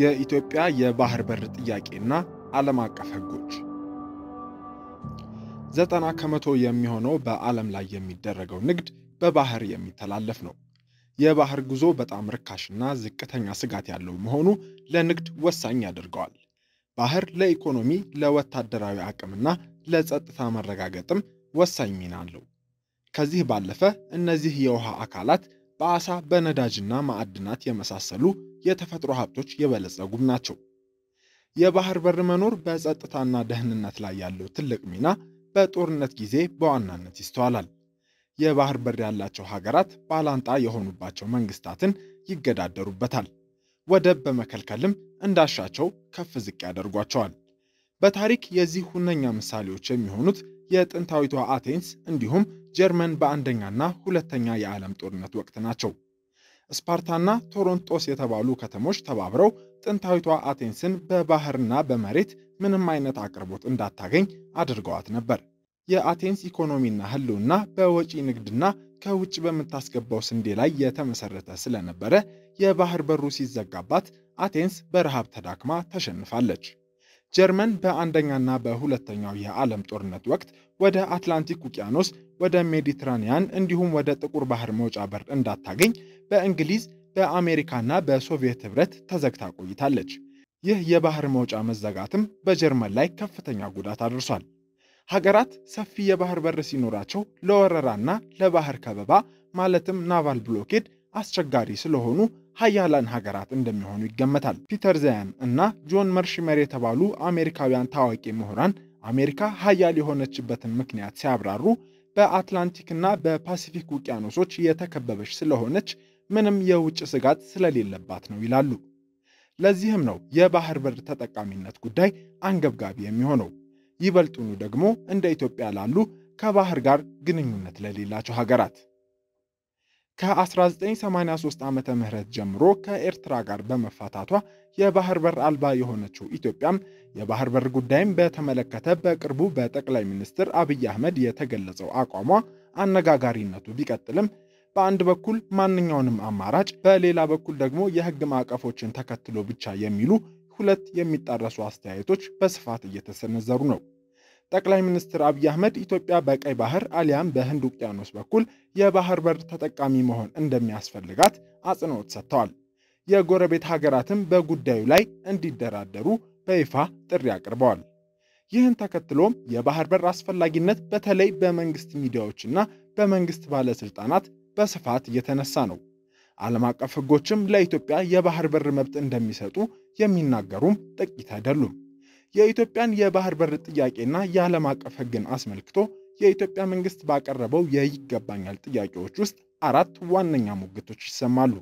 የኢትዮጵያ የባህር በር ጥያቄና ዓለም አቀፍ ሕጎች። ዘጠና ከመቶ የሚሆነው በዓለም ላይ የሚደረገው ንግድ በባህር የሚተላለፍ ነው። የባህር ጉዞ በጣም ርካሽና ዝቅተኛ ስጋት ያለው መሆኑ ለንግድ ወሳኝ ያደርገዋል። ባህር ለኢኮኖሚ፣ ለወታደራዊ አቅምና ለጸጥታ መረጋገጥም ወሳኝ ሚና አለው። ከዚህ ባለፈ እነዚህ የውሃ አካላት በአሳ በነዳጅና ማዕድናት የመሳሰሉ የተፈጥሮ ሀብቶች የበለጸጉም ናቸው። የባህር በር መኖር በጸጥታና ደህንነት ላይ ያለው ትልቅ ሚና በጦርነት ጊዜ በዋናነት ይስተዋላል። የባህር በር ያላቸው ሀገራት ባላንጣ የሆኑባቸው መንግስታትን ይገዳደሩበታል። ወደብ በመከልከልም እንዳሻቸው ከፍ ዝቅ ያደርጓቸዋል። በታሪክ የዚህ ሁነኛ ምሳሌዎች የሚሆኑት የጥንታዊቷ አቴንስ እንዲሁም ጀርመን በአንደኛና ሁለተኛ የዓለም ጦርነት ወቅት ናቸው። ስፓርታና ቶሮንቶስ የተባሉ ከተሞች ተባብረው ጥንታዊቷ አቴንስን በባህርና በመሬት ምንም አይነት አቅርቦት እንዳታገኝ አድርገዋት ነበር። የአቴንስ ኢኮኖሚና ህልውና በወጪ ንግድና ከውጭ በምታስገባው ስንዴ ላይ የተመሰረተ ስለነበረ የባህር በሩ ሲዘጋባት አቴንስ በረሃብ ተዳክማ ተሸንፋለች። ጀርመን በአንደኛና በሁለተኛው የዓለም ጦርነት ወቅት ወደ አትላንቲክ ውቅያኖስ፣ ወደ ሜዲትራኒያን እንዲሁም ወደ ጥቁር ባህር መውጫ በር እንዳታገኝ በእንግሊዝ በአሜሪካና በሶቪየት ህብረት ተዘግታ ቆይታለች። ይህ የባህር መውጫ መዘጋትም በጀርመን ላይ ከፍተኛ ጉዳት አድርሷል። ሀገራት ሰፊ የባህር በር ሲኖራቸው ለወረራና ለባህር ከበባ ማለትም ናቫል ብሎኬድ አስቸጋሪ ስለሆኑ ሀያላን ሀገራት እንደሚሆኑ ይገመታል። ፒተር ዘያን እና ጆን መርሽመር የተባሉ አሜሪካውያን ታዋቂ ምሁራን አሜሪካ ሀያል የሆነችበትን ምክንያት ሲያብራሩ በአትላንቲክና በፓሲፊክ ውቅያኖሶች የተከበበች ስለሆነች ምንም የውጭ ስጋት ስለሌለባት ነው ይላሉ። ለዚህም ነው የባህር በር ተጠቃሚነት ጉዳይ አንገብጋቢ የሚሆነው። ይበልጡኑ ደግሞ እንደ ኢትዮጵያ ላሉ ከባህር ጋር ግንኙነት ለሌላቸው ሀገራት ከ1983 ዓ ም ጀምሮ ከኤርትራ ጋር በመፋታቷ የባህር በር አልባ የሆነችው ኢትዮጵያም የባህር በር ጉዳይም በተመለከተ በቅርቡ በጠቅላይ ሚኒስትር አብይ አህመድ የተገለጸው አቋሟ አነጋጋሪነቱ ቢቀጥልም በአንድ በኩል ማንኛውንም አማራጭ፣ በሌላ በኩል ደግሞ የህግ ማዕቀፎችን ተከትሎ ብቻ የሚሉ ሁለት የሚጣረሱ አስተያየቶች በስፋት እየተሰነዘሩ ነው። ጠቅላይ ሚኒስትር አብይ አህመድ ኢትዮጵያ በቀይ ባህር አሊያም በህንድ ውቅያኖስ በኩል የባህር በር ተጠቃሚ መሆን እንደሚያስፈልጋት አጽንኦት ሰጥተዋል። የጎረቤት ሀገራትም በጉዳዩ ላይ እንዲደራደሩ በይፋ ጥሪ አቅርበዋል። ይህን ተከትሎም የባህር በር አስፈላጊነት በተለይ በመንግስት ሚዲያዎችና በመንግስት ባለስልጣናት በስፋት እየተነሳ ነው። ዓለም አቀፍ ህጎችም ለኢትዮጵያ የባህር በር መብት እንደሚሰጡ የሚናገሩም ጥቂት አይደሉም። የኢትዮጵያን የባህር በር ጥያቄና የዓለም አቀፍ ሕግን አስመልክቶ የኢትዮጵያ መንግስት ባቀረበው የይገባኛል ጥያቄዎች ውስጥ አራት ዋነኛ ሙግቶች ይሰማሉ።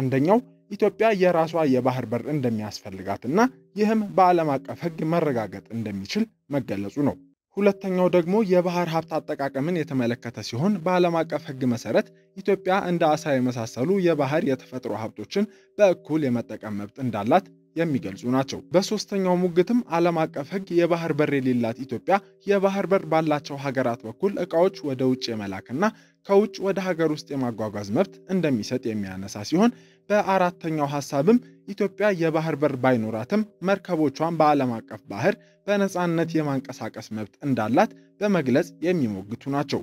አንደኛው ኢትዮጵያ የራሷ የባህር በር እንደሚያስፈልጋትና ይህም በዓለም አቀፍ ሕግ መረጋገጥ እንደሚችል መገለጹ ነው። ሁለተኛው ደግሞ የባህር ሀብት አጠቃቀምን የተመለከተ ሲሆን በዓለም አቀፍ ሕግ መሰረት ኢትዮጵያ እንደ አሳ የመሳሰሉ የባህር የተፈጥሮ ሀብቶችን በእኩል የመጠቀም መብት እንዳላት የሚገልጹ ናቸው። በሶስተኛው ሙግትም ዓለም አቀፍ ሕግ የባህር በር የሌላት ኢትዮጵያ የባህር በር ባላቸው ሀገራት በኩል እቃዎች ወደ ውጭ የመላክና ከውጭ ወደ ሀገር ውስጥ የማጓጓዝ መብት እንደሚሰጥ የሚያነሳ ሲሆን በአራተኛው ሀሳብም ኢትዮጵያ የባህር በር ባይኖራትም መርከቦቿን በዓለም አቀፍ ባህር በነፃነት የማንቀሳቀስ መብት እንዳላት በመግለጽ የሚሞግቱ ናቸው።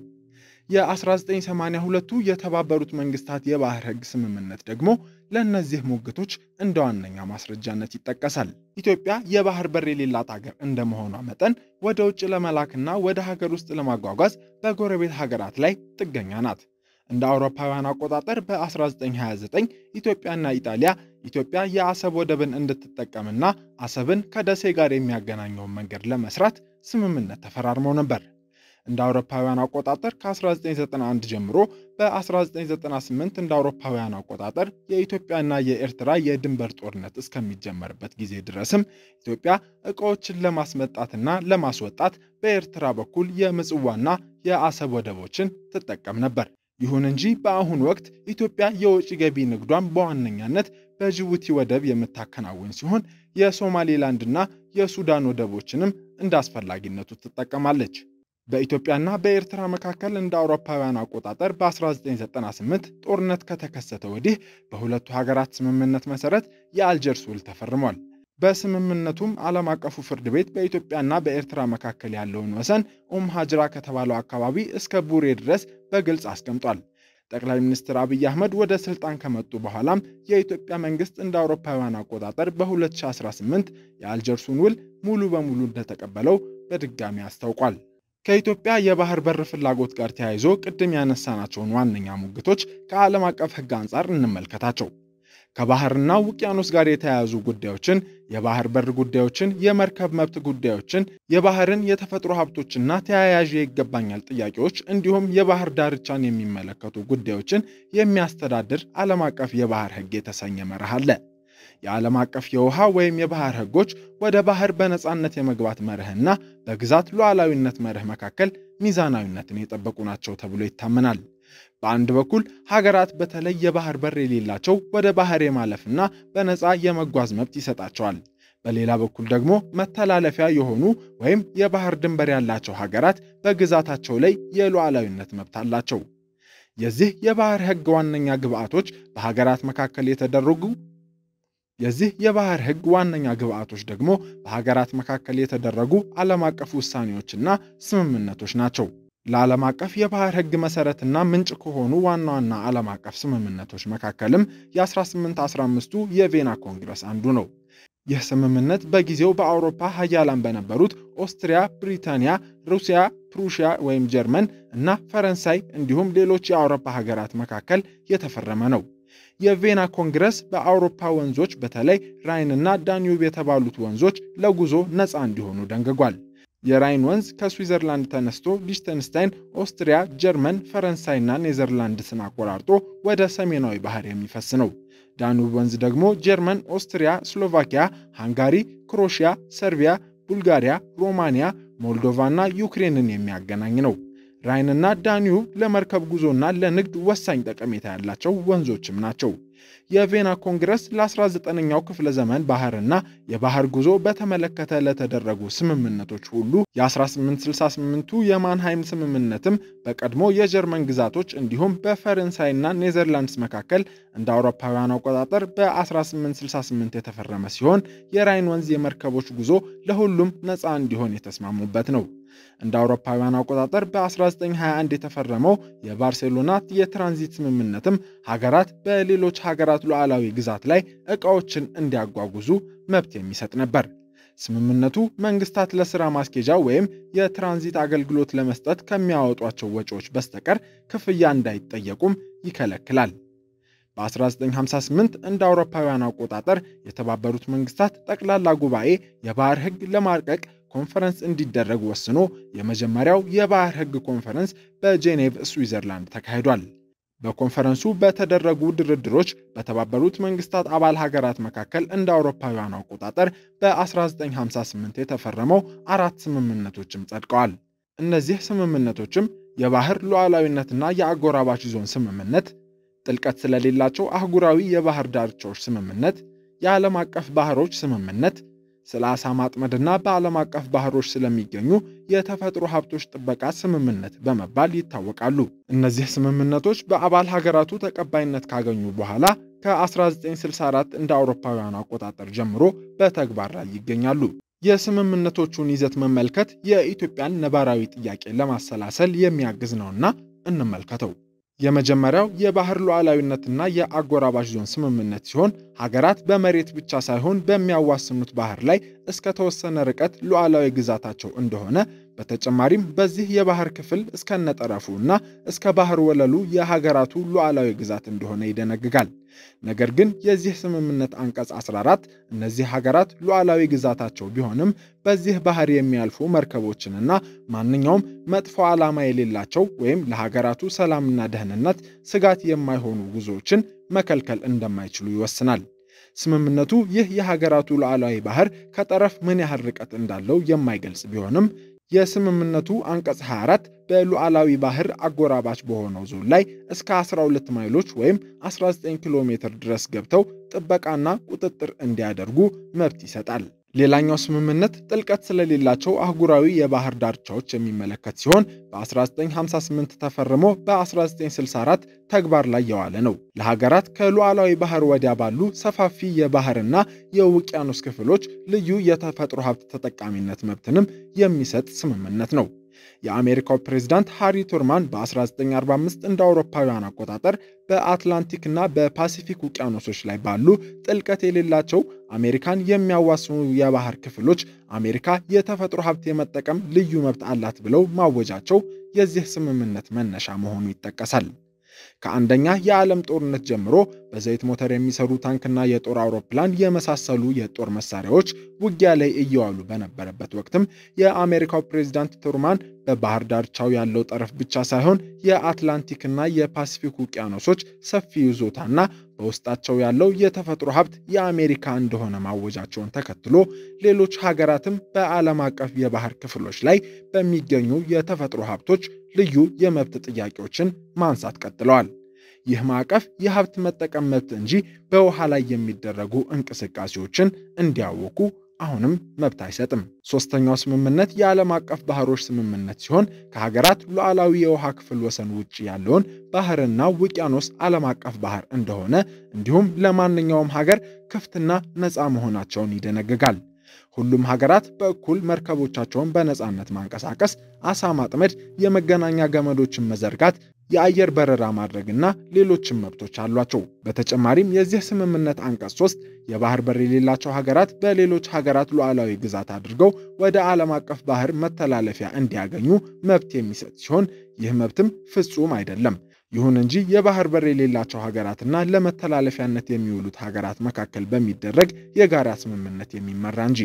የ1982ቱ የተባበሩት መንግስታት የባህር ህግ ስምምነት ደግሞ ለእነዚህ ሙግቶች እንደ ዋነኛ ማስረጃነት ይጠቀሳል። ኢትዮጵያ የባህር በር የሌላት ሀገር እንደመሆኗ መጠን ወደ ውጭ ለመላክና ወደ ሀገር ውስጥ ለማጓጓዝ በጎረቤት ሀገራት ላይ ጥገኛ ናት። እንደ አውሮፓውያን አቆጣጠር በ1929 ኢትዮጵያና ኢጣሊያ ኢትዮጵያ የአሰብ ወደብን እንድትጠቀምና አሰብን ከደሴ ጋር የሚያገናኘውን መንገድ ለመስራት ስምምነት ተፈራርመው ነበር። እንደ አውሮፓውያን አቆጣጠር ከ1991 ጀምሮ በ1998 እንደ አውሮፓውያን አቆጣጠር የኢትዮጵያና የኤርትራ የድንበር ጦርነት እስከሚጀመርበት ጊዜ ድረስም ኢትዮጵያ እቃዎችን ለማስመጣትና ለማስወጣት በኤርትራ በኩል የምጽዋና የአሰብ ወደቦችን ትጠቀም ነበር። ይሁን እንጂ በአሁኑ ወቅት ኢትዮጵያ የውጭ ገቢ ንግዷን በዋነኛነት በጅቡቲ ወደብ የምታከናውን ሲሆን የሶማሌላንድና የሱዳን ወደቦችንም እንዳስፈላጊነቱ ትጠቀማለች። በኢትዮጵያና በኤርትራ መካከል እንደ አውሮፓውያን አቆጣጠር በ1998 ጦርነት ከተከሰተ ወዲህ በሁለቱ ሀገራት ስምምነት መሰረት የአልጀርስ ውል ተፈርሟል። በስምምነቱም ዓለም አቀፉ ፍርድ ቤት በኢትዮጵያና በኤርትራ መካከል ያለውን ወሰን ኡም ሀጅራ ከተባለው አካባቢ እስከ ቡሬ ድረስ በግልጽ አስቀምጧል። ጠቅላይ ሚኒስትር አብይ አህመድ ወደ ስልጣን ከመጡ በኋላም የኢትዮጵያ መንግስት እንደ አውሮፓውያን አቆጣጠር በ2018 የአልጀርሱን ውል ሙሉ በሙሉ እንደተቀበለው በድጋሚ አስታውቋል። ከኢትዮጵያ የባህር በር ፍላጎት ጋር ተያይዞ ቅድም ያነሳናቸውን ዋነኛ ሙግቶች ከዓለም አቀፍ ሕግ አንጻር እንመልከታቸው። ከባህርና ውቅያኖስ ጋር የተያያዙ ጉዳዮችን፣ የባህር በር ጉዳዮችን፣ የመርከብ መብት ጉዳዮችን፣ የባህርን የተፈጥሮ ሀብቶችና ተያያዥ ይገባኛል ጥያቄዎች እንዲሁም የባህር ዳርቻን የሚመለከቱ ጉዳዮችን የሚያስተዳድር ዓለም አቀፍ የባህር ሕግ የተሰኘ መርህ አለ። የዓለም አቀፍ የውሃ ወይም የባህር ሕጎች ወደ ባህር በነፃነት የመግባት መርህና በግዛት ሉዓላዊነት መርህ መካከል ሚዛናዊነትን የጠበቁ ናቸው ተብሎ ይታመናል። በአንድ በኩል ሀገራት በተለይ የባህር በር የሌላቸው ወደ ባህር የማለፍና በነፃ የመጓዝ መብት ይሰጣቸዋል። በሌላ በኩል ደግሞ መተላለፊያ የሆኑ ወይም የባህር ድንበር ያላቸው ሀገራት በግዛታቸው ላይ የሉዓላዊነት መብት አላቸው። የዚህ የባህር ህግ ዋነኛ ግብዓቶች በሀገራት መካከል የተደረጉ የዚህ የባህር ህግ ዋነኛ ግብዓቶች ደግሞ በሀገራት መካከል የተደረጉ ዓለም አቀፍ ውሳኔዎችና ስምምነቶች ናቸው። ለዓለም አቀፍ የባህር ህግ መሰረትና ምንጭ ከሆኑ ዋና ዋና ዓለም አቀፍ ስምምነቶች መካከልም የ1815ቱ የቬና ኮንግረስ አንዱ ነው። ይህ ስምምነት በጊዜው በአውሮፓ ሀያላን በነበሩት ኦስትሪያ፣ ብሪታንያ፣ ሩሲያ፣ ፕሩሺያ ወይም ጀርመን እና ፈረንሳይ እንዲሁም ሌሎች የአውሮፓ ሀገራት መካከል የተፈረመ ነው። የቬና ኮንግረስ በአውሮፓ ወንዞች በተለይ ራይን እና ዳኒዩብ የተባሉት ወንዞች ለጉዞ ነፃ እንዲሆኑ ደንግጓል። የራይን ወንዝ ከስዊዘርላንድ ተነስቶ ሊሽተንስታይን፣ ኦስትሪያ፣ ጀርመን፣ ፈረንሳይና ኔዘርላንድስን አቆራርጦ ወደ ሰሜናዊ ባህር የሚፈስ ነው። ዳኑብ ወንዝ ደግሞ ጀርመን፣ ኦስትሪያ፣ ስሎቫኪያ፣ ሃንጋሪ፣ ክሮሺያ፣ ሰርቢያ፣ ቡልጋሪያ፣ ሮማንያ፣ ሞልዶቫና ዩክሬንን የሚያገናኝ ነው። ራይንና ዳኒዩብ ለመርከብ ጉዞና ለንግድ ወሳኝ ጠቀሜታ ያላቸው ወንዞችም ናቸው። የቬና ኮንግረስ ለ19ኛው ክፍለ ዘመን ባህርና የባህር ጉዞ በተመለከተ ለተደረጉ ስምምነቶች ሁሉ የ1868ቱ የማንሃይም ስምምነትም በቀድሞ የጀርመን ግዛቶች እንዲሁም በፈረንሳይና ኔዘርላንድስ መካከል እንደ አውሮፓውያን አቆጣጠር በ1868 የተፈረመ ሲሆን የራይን ወንዝ የመርከቦች ጉዞ ለሁሉም ነፃ እንዲሆን የተስማሙበት ነው። እንደ አውሮፓውያን አቆጣጠር በ1921 የተፈረመው የባርሴሎና የትራንዚት ስምምነትም ሀገራት በሌሎች ሀገራት ሉዓላዊ ግዛት ላይ ዕቃዎችን እንዲያጓጉዙ መብት የሚሰጥ ነበር። ስምምነቱ መንግስታት ለሥራ ማስኬጃ ወይም የትራንዚት አገልግሎት ለመስጠት ከሚያወጧቸው ወጪዎች በስተቀር ክፍያ እንዳይጠየቁም ይከለክላል። በ1958 እንደ አውሮፓውያን አቆጣጠር የተባበሩት መንግስታት ጠቅላላ ጉባኤ የባሕር ሕግ ለማርቀቅ ኮንፈረንስ እንዲደረግ ወስኖ የመጀመሪያው የባህር ሕግ ኮንፈረንስ በጄኔቭ ስዊዘርላንድ ተካሂዷል። በኮንፈረንሱ በተደረጉ ድርድሮች በተባበሩት መንግስታት አባል ሀገራት መካከል እንደ አውሮፓውያን አቆጣጠር በ1958 የተፈረመው አራት ስምምነቶችም ጸድቀዋል። እነዚህ ስምምነቶችም የባህር ሉዓላዊነትና የአጎራባች ዞን ስምምነት፣ ጥልቀት ስለሌላቸው አህጉራዊ የባህር ዳርቻዎች ስምምነት፣ የዓለም አቀፍ ባህሮች ስምምነት ስለ አሳ ማጥመድና በዓለም አቀፍ ባህሮች ስለሚገኙ የተፈጥሮ ሀብቶች ጥበቃ ስምምነት በመባል ይታወቃሉ። እነዚህ ስምምነቶች በአባል ሀገራቱ ተቀባይነት ካገኙ በኋላ ከ1964 እንደ አውሮፓውያኑ አቆጣጠር ጀምሮ በተግባር ላይ ይገኛሉ። የስምምነቶቹን ይዘት መመልከት የኢትዮጵያን ነባራዊ ጥያቄ ለማሰላሰል የሚያግዝ ነውና እንመልከተው። የመጀመሪያው የባህር ሉዓላዊነትና የአጎራባሽ ዞን ስምምነት ሲሆን ሀገራት በመሬት ብቻ ሳይሆን በሚያዋስኑት ባህር ላይ እስከ ተወሰነ ርቀት ሉዓላዊ ግዛታቸው እንደሆነ በተጨማሪም በዚህ የባህር ክፍል እስከነጠረፉ እና እስከ ባህር ወለሉ የሀገራቱ ሉዓላዊ ግዛት እንደሆነ ይደነግጋል። ነገር ግን የዚህ ስምምነት አንቀጽ 14 እነዚህ ሀገራት ሉዓላዊ ግዛታቸው ቢሆንም በዚህ ባህር የሚያልፉ መርከቦችንና ማንኛውም መጥፎ ዓላማ የሌላቸው ወይም ለሀገራቱ ሰላምና ደህንነት ስጋት የማይሆኑ ጉዞዎችን መከልከል እንደማይችሉ ይወስናል። ስምምነቱ ይህ የሀገራቱ ሉዓላዊ ባህር ከጠረፍ ምን ያህል ርቀት እንዳለው የማይገልጽ ቢሆንም የስምምነቱ አንቀጽ 24 በሉዓላዊ ባህር አጎራባች በሆነው ዞን ላይ እስከ 12 ማይሎች ወይም 19 ኪሎ ሜትር ድረስ ገብተው ጥበቃና ቁጥጥር እንዲያደርጉ መብት ይሰጣል። ሌላኛው ስምምነት ጥልቀት ስለሌላቸው አህጉራዊ የባህር ዳርቻዎች የሚመለከት ሲሆን በ1958 ተፈርሞ በ1964 ተግባር ላይ የዋለ ነው። ለሀገራት ከሉዓላዊ ባህር ወዲያ ባሉ ሰፋፊ የባህርና የውቅያኖስ ክፍሎች ልዩ የተፈጥሮ ሀብት ተጠቃሚነት መብትንም የሚሰጥ ስምምነት ነው። የአሜሪካው ፕሬዝዳንት ሃሪ ቱርማን በ1945 እንደ አውሮፓውያን አቆጣጠር በአትላንቲክና በፓሲፊክ ውቅያኖሶች ላይ ባሉ ጥልቀት የሌላቸው አሜሪካን የሚያዋስኑ የባህር ክፍሎች አሜሪካ የተፈጥሮ ሀብት የመጠቀም ልዩ መብት አላት ብለው ማወጃቸው የዚህ ስምምነት መነሻ መሆኑ ይጠቀሳል። ከአንደኛ የዓለም ጦርነት ጀምሮ በዘይት ሞተር የሚሰሩ ታንክና የጦር አውሮፕላን የመሳሰሉ የጦር መሳሪያዎች ውጊያ ላይ እየዋሉ በነበረበት ወቅትም የአሜሪካው ፕሬዚዳንት ቱርማን በባህር ዳርቻው ያለው ጠረፍ ብቻ ሳይሆን የአትላንቲክና የፓሲፊክ ውቅያኖሶች ሰፊ ይዞታና በውስጣቸው ያለው የተፈጥሮ ሀብት የአሜሪካ እንደሆነ ማወጃቸውን ተከትሎ ሌሎች ሀገራትም በዓለም አቀፍ የባህር ክፍሎች ላይ በሚገኙ የተፈጥሮ ሀብቶች ልዩ የመብት ጥያቄዎችን ማንሳት ቀጥለዋል። ይህ ማዕቀፍ የሀብት መጠቀም መብት እንጂ በውሃ ላይ የሚደረጉ እንቅስቃሴዎችን እንዲያወቁ አሁንም መብት አይሰጥም። ሶስተኛው ስምምነት የዓለም አቀፍ ባህሮች ስምምነት ሲሆን ከሀገራት ሉዓላዊ የውሃ ክፍል ወሰን ውጭ ያለውን ባህርና ውቅያኖስ ዓለም አቀፍ ባህር እንደሆነ እንዲሁም ለማንኛውም ሀገር ክፍትና ነፃ መሆናቸውን ይደነግጋል። ሁሉም ሀገራት በእኩል መርከቦቻቸውን በነፃነት ማንቀሳቀስ፣ አሳ ማጥመድ፣ የመገናኛ ገመዶችን መዘርጋት የአየር በረራ ማድረግና ሌሎችም መብቶች አሏቸው። በተጨማሪም የዚህ ስምምነት አንቀጽ 3 የባህር በር የሌላቸው ሀገራት በሌሎች ሀገራት ሉዓላዊ ግዛት አድርገው ወደ ዓለም አቀፍ ባህር መተላለፊያ እንዲያገኙ መብት የሚሰጥ ሲሆን ይህ መብትም ፍጹም አይደለም። ይሁን እንጂ የባህር በር የሌላቸው ሀገራትና ለመተላለፊያነት የሚውሉት ሀገራት መካከል በሚደረግ የጋራ ስምምነት የሚመራ እንጂ።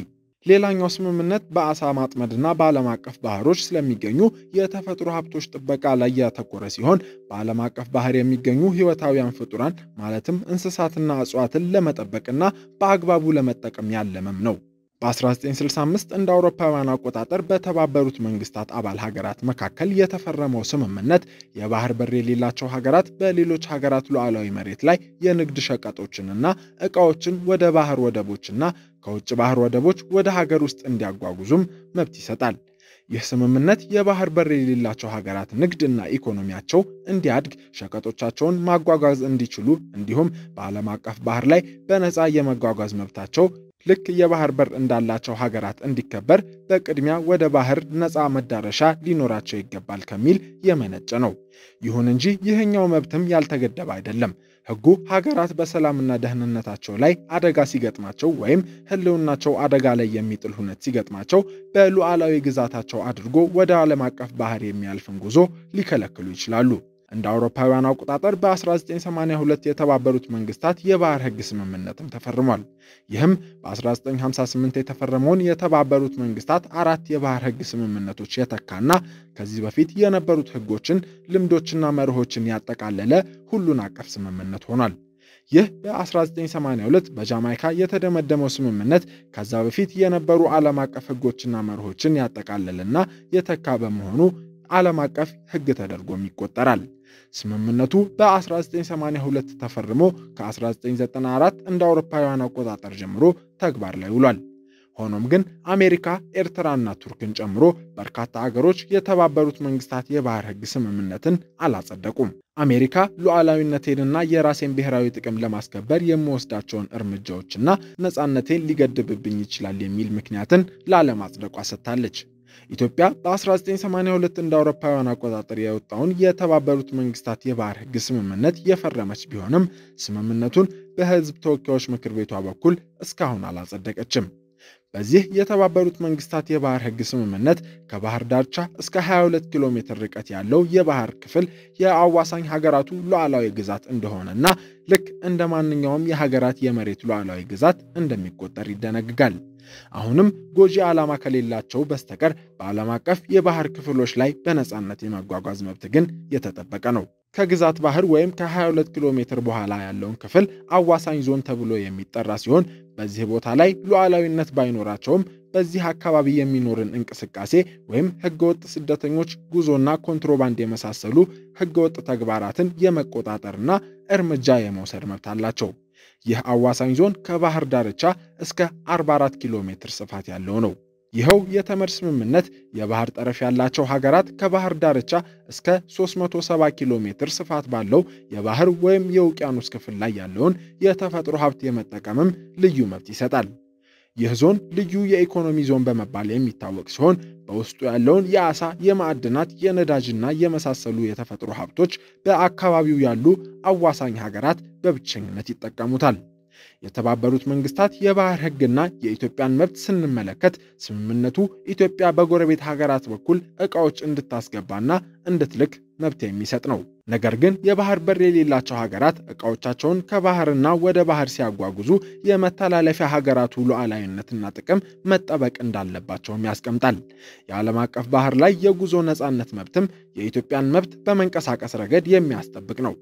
ሌላኛው ስምምነት በአሳ ማጥመድና በዓለም አቀፍ ባህሮች ስለሚገኙ የተፈጥሮ ሀብቶች ጥበቃ ላይ ያተኮረ ሲሆን በዓለም አቀፍ ባህር የሚገኙ ሕይወታዊያን ፍጡራን ማለትም እንስሳትና እጽዋትን ለመጠበቅና በአግባቡ ለመጠቀም ያለመም ነው። በ1965 እንደ አውሮፓውያን አቆጣጠር በተባበሩት መንግስታት አባል ሀገራት መካከል የተፈረመው ስምምነት የባህር በር የሌላቸው ሀገራት በሌሎች ሀገራት ሉዓላዊ መሬት ላይ የንግድ ሸቀጦችንና እቃዎችን ወደ ባህር ወደቦችና ከውጭ ባህር ወደቦች ወደ ሀገር ውስጥ እንዲያጓጉዙም መብት ይሰጣል። ይህ ስምምነት የባህር በር የሌላቸው ሀገራት ንግድና ኢኮኖሚያቸው እንዲያድግ ሸቀጦቻቸውን ማጓጓዝ እንዲችሉ እንዲሁም በዓለም አቀፍ ባህር ላይ በነፃ የመጓጓዝ መብታቸው ልክ የባህር በር እንዳላቸው ሀገራት እንዲከበር በቅድሚያ ወደ ባህር ነፃ መዳረሻ ሊኖራቸው ይገባል ከሚል የመነጨ ነው። ይሁን እንጂ ይህኛው መብትም ያልተገደበ አይደለም። ሕጉ ሀገራት በሰላምና ደህንነታቸው ላይ አደጋ ሲገጥማቸው ወይም ሕልውናቸው አደጋ ላይ የሚጥል ሁነት ሲገጥማቸው በሉዓላዊ ግዛታቸው አድርጎ ወደ ዓለም አቀፍ ባህር የሚያልፍን ጉዞ ሊከለክሉ ይችላሉ። እንደ አውሮፓውያን አቆጣጠር በ1982 የተባበሩት መንግስታት የባህር ህግ ስምምነትም ተፈርሟል። ይህም በ1958 የተፈረመውን የተባበሩት መንግስታት አራት የባህር ህግ ስምምነቶች የተካና ከዚህ በፊት የነበሩት ህጎችን፣ ልምዶችና መርሆችን ያጠቃለለ ሁሉን አቀፍ ስምምነት ሆኗል። ይህ በ1982 በጃማይካ የተደመደመው ስምምነት ከዛ በፊት የነበሩ ዓለም አቀፍ ህጎችና መርሆችን ያጠቃለልና የተካ በመሆኑ ዓለም አቀፍ ሕግ ተደርጎም ይቆጠራል። ስምምነቱ በ1982 ተፈርሞ ከ1994 እንደ አውሮፓውያን አቆጣጠር ጀምሮ ተግባር ላይ ውሏል። ሆኖም ግን አሜሪካ ኤርትራና ቱርክን ጨምሮ በርካታ አገሮች የተባበሩት መንግስታት የባህር ሕግ ስምምነትን አላጸደቁም። አሜሪካ ሉዓላዊነቴንና የራሴን ብሔራዊ ጥቅም ለማስከበር የምወስዳቸውን እርምጃዎችና ነፃነቴን ሊገድብብኝ ይችላል የሚል ምክንያትን ላለማጽደቋ ሰጥታለች። ኢትዮጵያ በ1982 እንደ አውሮፓውያን አቆጣጠር የወጣውን የተባበሩት መንግስታት የባህር ህግ ስምምነት የፈረመች ቢሆንም ስምምነቱን በህዝብ ተወካዮች ምክር ቤቷ በኩል እስካሁን አላጸደቀችም። በዚህ የተባበሩት መንግስታት የባህር ህግ ስምምነት ከባህር ዳርቻ እስከ 22 ኪሎ ሜትር ርቀት ያለው የባህር ክፍል የአዋሳኝ ሀገራቱ ሉዓላዊ ግዛት እንደሆነና ልክ እንደ ማንኛውም የሀገራት የመሬት ሉዓላዊ ግዛት እንደሚቆጠር ይደነግጋል። አሁንም ጎጂ ዓላማ ከሌላቸው በስተቀር በዓለም አቀፍ የባህር ክፍሎች ላይ በነፃነት የመጓጓዝ መብት ግን የተጠበቀ ነው። ከግዛት ባህር ወይም ከ22 ኪሎ ሜትር በኋላ ያለውን ክፍል አዋሳኝ ዞን ተብሎ የሚጠራ ሲሆን በዚህ ቦታ ላይ ሉዓላዊነት ባይኖራቸውም በዚህ አካባቢ የሚኖርን እንቅስቃሴ ወይም ህገወጥ ስደተኞች ጉዞና ኮንትሮባንድ የመሳሰሉ ህገወጥ ተግባራትን የመቆጣጠርና እርምጃ የመውሰድ መብት አላቸው። ይህ አዋሳኝ ዞን ከባህር ዳርቻ እስከ 44 ኪሎ ሜትር ስፋት ያለው ነው። ይኸው የተመድ ስምምነት የባህር ጠረፍ ያላቸው ሀገራት ከባህር ዳርቻ እስከ 370 ኪሎ ሜትር ስፋት ባለው የባህር ወይም የውቅያኖስ ክፍል ላይ ያለውን የተፈጥሮ ሀብት የመጠቀምም ልዩ መብት ይሰጣል። ይህ ዞን ልዩ የኢኮኖሚ ዞን በመባል የሚታወቅ ሲሆን በውስጡ ያለውን የአሳ፣ የማዕድናት፣ የነዳጅና የመሳሰሉ የተፈጥሮ ሀብቶች በአካባቢው ያሉ አዋሳኝ ሀገራት በብቸኝነት ይጠቀሙታል። የተባበሩት መንግስታት የባህር ሕግና የኢትዮጵያን መብት ስንመለከት ስምምነቱ ኢትዮጵያ በጎረቤት ሀገራት በኩል ዕቃዎች እንድታስገባና እንድትልክ መብት የሚሰጥ ነው። ነገር ግን የባህር በር የሌላቸው ሀገራት ዕቃዎቻቸውን ከባህርና ወደ ባህር ሲያጓጉዙ የመተላለፊያ ሀገራቱ ሉዓላዊነትና ጥቅም መጠበቅ እንዳለባቸውም ያስቀምጣል። የዓለም አቀፍ ባህር ላይ የጉዞ ነፃነት መብትም የኢትዮጵያን መብት በመንቀሳቀስ ረገድ የሚያስጠብቅ ነው።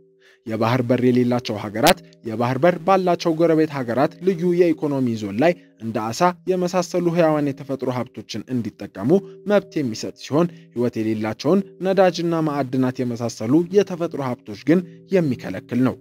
የባህር በር የሌላቸው ሀገራት የባህር በር ባላቸው ጎረቤት ሀገራት ልዩ የኢኮኖሚ ዞን ላይ እንደ አሳ የመሳሰሉ ህያዋን የተፈጥሮ ሀብቶችን እንዲጠቀሙ መብት የሚሰጥ ሲሆን ህይወት የሌላቸውን ነዳጅና ማዕድናት የመሳሰሉ የተፈጥሮ ሀብቶች ግን የሚከለክል ነው።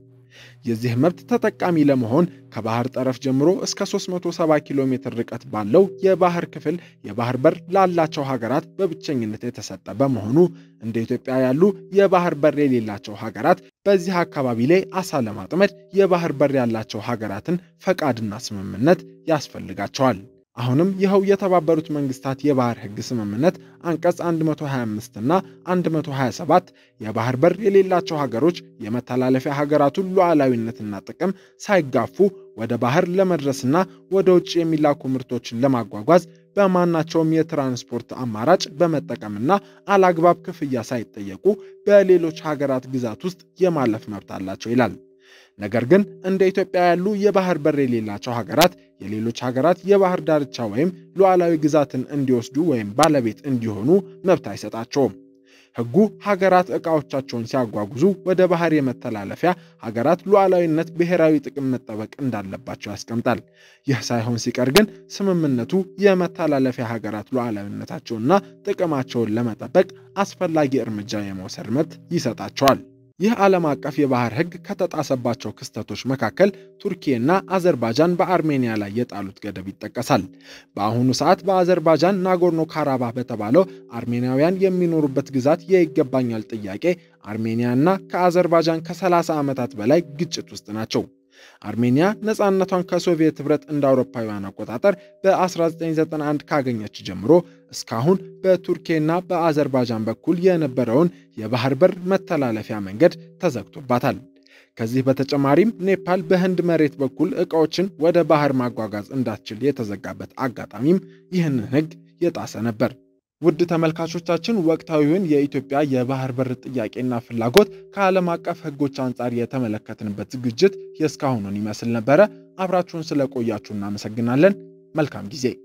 የዚህ መብት ተጠቃሚ ለመሆን ከባህር ጠረፍ ጀምሮ እስከ 370 ኪሎ ሜትር ርቀት ባለው የባህር ክፍል የባህር በር ላላቸው ሀገራት በብቸኝነት የተሰጠ በመሆኑ እንደ ኢትዮጵያ ያሉ የባህር በር የሌላቸው ሀገራት በዚህ አካባቢ ላይ አሳ ለማጥመድ የባህር በር ያላቸው ሀገራትን ፈቃድና ስምምነት ያስፈልጋቸዋል። አሁንም ይኸው የተባበሩት መንግስታት የባህር ህግ ስምምነት አንቀጽ 125 እና 127 የባህር በር የሌላቸው ሀገሮች የመተላለፊያ ሀገራቱን ሉዓላዊነትና ጥቅም ሳይጋፉ ወደ ባህር ለመድረስና ወደ ውጭ የሚላኩ ምርቶችን ለማጓጓዝ በማናቸውም የትራንስፖርት አማራጭ በመጠቀምና አላግባብ ክፍያ ሳይጠየቁ በሌሎች ሀገራት ግዛት ውስጥ የማለፍ መብት አላቸው ይላል። ነገር ግን እንደ ኢትዮጵያ ያሉ የባህር በር የሌላቸው ሀገራት የሌሎች ሀገራት የባህር ዳርቻ ወይም ሉዓላዊ ግዛትን እንዲወስዱ ወይም ባለቤት እንዲሆኑ መብት አይሰጣቸውም። ሕጉ ሀገራት ዕቃዎቻቸውን ሲያጓጉዙ ወደ ባህር የመተላለፊያ ሀገራት ሉዓላዊነት ብሔራዊ ጥቅም መጠበቅ እንዳለባቸው ያስቀምጣል። ይህ ሳይሆን ሲቀር ግን ስምምነቱ የመተላለፊያ ሀገራት ሉዓላዊነታቸውንና ጥቅማቸውን ለመጠበቅ አስፈላጊ እርምጃ የመውሰድ መብት ይሰጣቸዋል። ይህ ዓለም አቀፍ የባህር ሕግ ከተጣሰባቸው ክስተቶች መካከል ቱርኪየና አዘርባጃን በአርሜኒያ ላይ የጣሉት ገደብ ይጠቀሳል። በአሁኑ ሰዓት በአዘርባጃን ናጎርኖ ካራባህ በተባለው አርሜንያውያን የሚኖሩበት ግዛት የይገባኛል ጥያቄ አርሜኒያና ከአዘርባጃን ከ30 ዓመታት በላይ ግጭት ውስጥ ናቸው። አርሜኒያ ነፃነቷን ከሶቪየት ኅብረት እንደ አውሮፓውያን አቆጣጠር በ1991 ካገኘች ጀምሮ እስካሁን በቱርኬና በአዘርባይጃን በኩል የነበረውን የባህር በር መተላለፊያ መንገድ ተዘግቶባታል። ከዚህ በተጨማሪም ኔፓል በህንድ መሬት በኩል ዕቃዎችን ወደ ባህር ማጓጓዝ እንዳትችል የተዘጋበት አጋጣሚም ይህንን ሕግ የጣሰ ነበር። ውድ ተመልካቾቻችን ወቅታዊውን የኢትዮጵያ የባህር በር ጥያቄና ፍላጎት ከዓለም አቀፍ ሕጎች አንጻር የተመለከትንበት ዝግጅት የእስካሁኑን ይመስል ነበረ። አብራችሁን ስለቆያችሁ እናመሰግናለን። መልካም ጊዜ